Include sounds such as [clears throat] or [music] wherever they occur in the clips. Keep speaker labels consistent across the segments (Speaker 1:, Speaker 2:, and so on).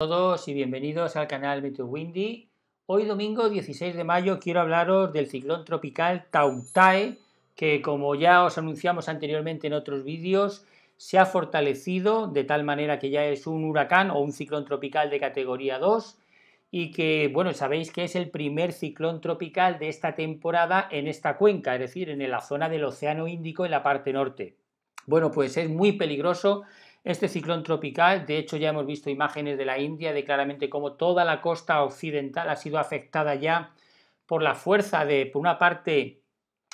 Speaker 1: todos y bienvenidos al canal Meteo Windy. Hoy domingo 16 de mayo quiero hablaros del ciclón tropical Tautae que como ya os anunciamos anteriormente en otros vídeos, se ha fortalecido de tal manera que ya es un huracán o un ciclón tropical de categoría 2 y que, bueno, sabéis que es el primer ciclón tropical de esta temporada en esta cuenca, es decir, en la zona del Océano Índico en la parte norte. Bueno, pues es muy peligroso este ciclón tropical, de hecho ya hemos visto imágenes de la India de claramente cómo toda la costa occidental ha sido afectada ya por la fuerza de, por una parte,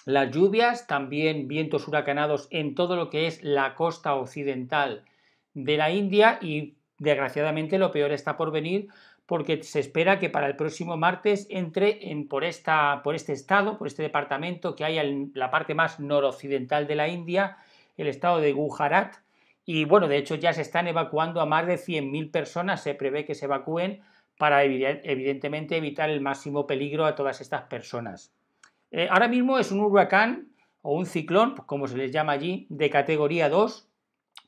Speaker 1: las lluvias, también vientos huracanados en todo lo que es la costa occidental de la India y desgraciadamente lo peor está por venir porque se espera que para el próximo martes entre en, por, esta, por este estado, por este departamento que hay en la parte más noroccidental de la India, el estado de Gujarat, y bueno, de hecho ya se están evacuando a más de 100.000 personas, se prevé que se evacúen para evidentemente evitar el máximo peligro a todas estas personas. Eh, ahora mismo es un huracán o un ciclón, como se les llama allí, de categoría 2,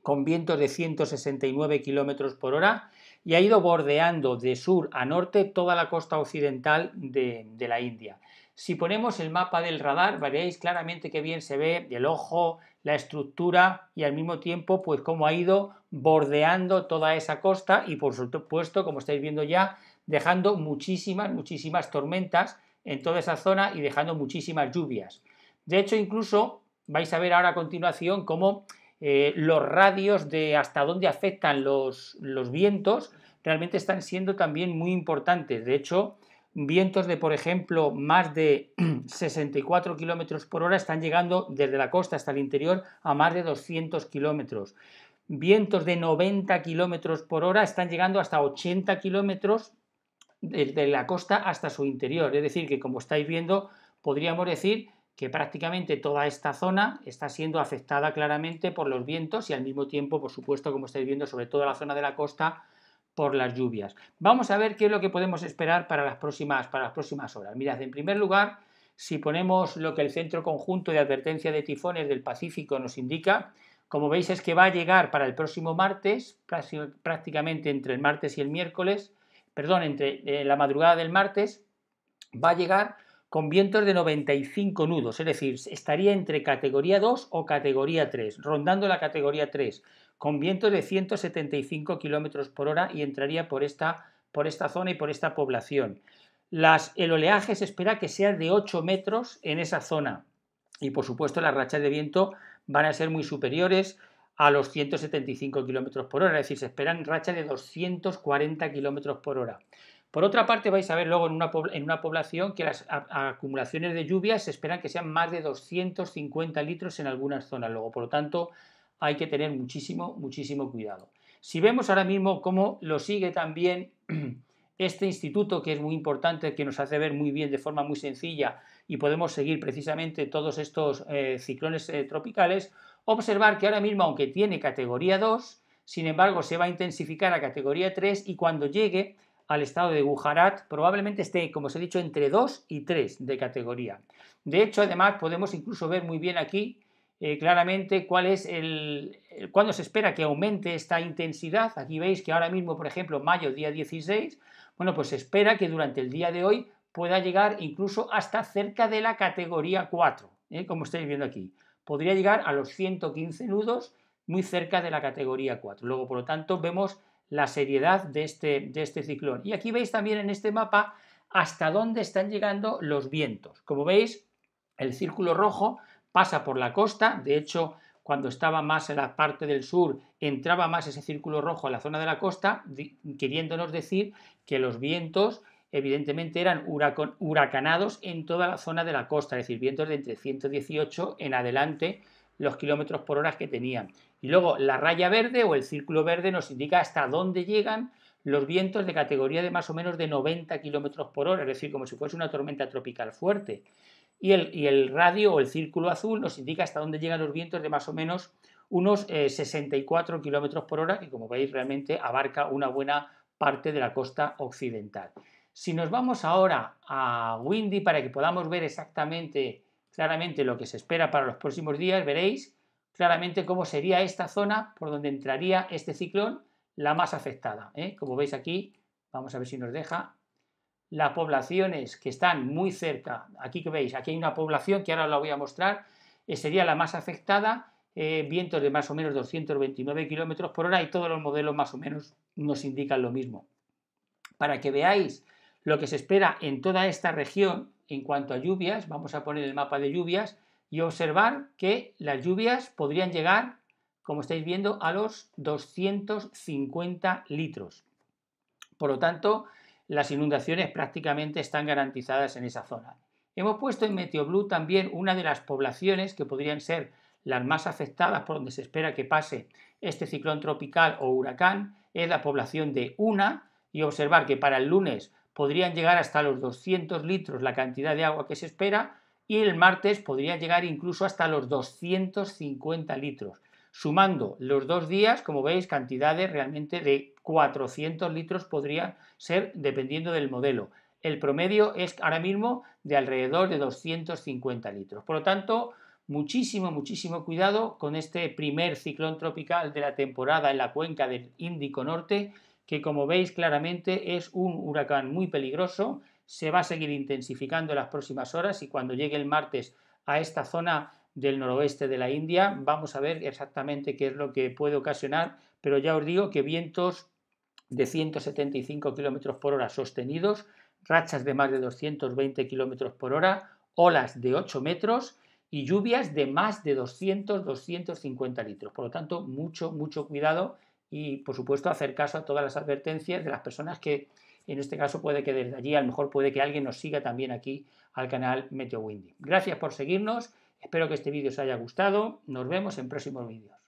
Speaker 1: con vientos de 169 kilómetros por hora, y ha ido bordeando de sur a norte toda la costa occidental de la India. Si ponemos el mapa del radar, veréis claramente qué bien se ve el ojo, la estructura y al mismo tiempo, pues cómo ha ido bordeando toda esa costa y por supuesto, como estáis viendo ya, dejando muchísimas, muchísimas tormentas en toda esa zona y dejando muchísimas lluvias. De hecho, incluso vais a ver ahora a continuación cómo eh, los radios de hasta dónde afectan los, los vientos realmente están siendo también muy importantes. De hecho, vientos de, por ejemplo, más de 64 [clears throat] kilómetros por hora están llegando desde la costa hasta el interior a más de 200 kilómetros. Vientos de 90 kilómetros por hora están llegando hasta 80 kilómetros desde la costa hasta su interior. Es decir, que como estáis viendo, podríamos decir que prácticamente toda esta zona está siendo afectada claramente por los vientos y al mismo tiempo, por supuesto, como estáis viendo, sobre todo la zona de la costa, por las lluvias. Vamos a ver qué es lo que podemos esperar para las próximas, para las próximas horas. Mirad, en primer lugar, si ponemos lo que el Centro Conjunto de Advertencia de Tifones del Pacífico nos indica, como veis es que va a llegar para el próximo martes, prácticamente entre el martes y el miércoles, perdón, entre eh, la madrugada del martes, va a llegar con vientos de 95 nudos, es decir, estaría entre categoría 2 o categoría 3, rondando la categoría 3, con viento de 175 kilómetros por hora y entraría por esta, por esta zona y por esta población. Las, el oleaje se espera que sea de 8 metros en esa zona y por supuesto las rachas de viento van a ser muy superiores a los 175 kilómetros por hora, es decir, se esperan rachas de 240 kilómetros por hora. Por otra parte, vais a ver luego en una, en una población que las acumulaciones de lluvias se esperan que sean más de 250 litros en algunas zonas. Luego, por lo tanto, hay que tener muchísimo, muchísimo cuidado. Si vemos ahora mismo cómo lo sigue también [clears throat] este instituto, que es muy importante, que nos hace ver muy bien de forma muy sencilla y podemos seguir precisamente todos estos eh, ciclones eh, tropicales, observar que ahora mismo, aunque tiene categoría 2, sin embargo se va a intensificar a categoría 3 y cuando llegue al estado de Gujarat probablemente esté, como os he dicho, entre 2 y 3 de categoría. De hecho, además, podemos incluso ver muy bien aquí eh, claramente cuál es el, cuándo se espera que aumente esta intensidad. Aquí veis que ahora mismo, por ejemplo, mayo, día 16, bueno, pues se espera que durante el día de hoy pueda llegar incluso hasta cerca de la categoría 4, ¿eh? como estáis viendo aquí. Podría llegar a los 115 nudos, muy cerca de la categoría 4. Luego, por lo tanto, vemos la seriedad de este, de este ciclón. Y aquí veis también en este mapa hasta dónde están llegando los vientos. Como veis, el círculo rojo pasa por la costa, de hecho, cuando estaba más en la parte del sur, entraba más ese círculo rojo a la zona de la costa, queriéndonos decir que los vientos evidentemente eran huracanados en toda la zona de la costa, es decir, vientos de entre 118 en adelante los kilómetros por hora que tenían. Y luego la raya verde o el círculo verde nos indica hasta dónde llegan los vientos de categoría de más o menos de 90 kilómetros por hora, es decir, como si fuese una tormenta tropical fuerte y el, radio o el círculo azul nos indica hasta dónde llegan los vientos de más o menos unos 64 eh, kilómetros por hora, que como veis realmente abarca una buena parte de la costa occidental. Si nos vamos ahora a Windy para que podamos ver exactamente, claramente lo que se espera para los próximos días, veréis claramente cómo sería esta zona por donde entraría este ciclón la más afectada. ¿eh? Como veis aquí, vamos a ver si nos deja, las poblaciones que están muy cerca, aquí que veis, aquí hay una población que ahora la voy a mostrar, eh, sería la más afectada, eh, vientos de más o menos 229 kilómetros por hora y todos los modelos más o menos nos indican lo mismo. Para que veáis lo que se espera en toda esta región en cuanto a lluvias, vamos a poner el mapa de lluvias y observar que las lluvias podrían llegar, como estáis viendo, a los 250 litros. Por lo tanto, las inundaciones prácticamente están garantizadas en esa zona. Hemos puesto en MeteoBlue también una de las poblaciones que podrían ser las más afectadas por donde se espera que pase este ciclón tropical o huracán, es la población de Una, y observar que para el lunes podrían llegar hasta los 200 litros la cantidad de agua que se espera, y el martes podría llegar incluso hasta los 250 litros. Sumando los dos días, como veis, cantidades realmente de 400 litros podría ser dependiendo del modelo. El promedio es ahora mismo de alrededor de 250 litros. Por lo tanto, muchísimo, muchísimo cuidado con este primer ciclón tropical de la temporada en la cuenca del Índico Norte, que como veis claramente es un huracán muy peligroso, se va a seguir intensificando en las próximas horas y cuando llegue el martes a esta zona del noroeste de la India. Vamos a ver exactamente qué es lo que puede ocasionar, pero ya os digo que vientos de 175 km por hora sostenidos, rachas de más de 220 km por hora, olas de 8 metros y lluvias de más de 200-250 litros. Por lo tanto, mucho, mucho cuidado y, por supuesto, hacer caso a todas las advertencias de las personas que, en este caso, puede que desde allí, a lo mejor puede que alguien nos siga también aquí al canal Meteo Windy Gracias por seguirnos Espero que este vídeo os haya gustado. Nos vemos en próximos vídeos.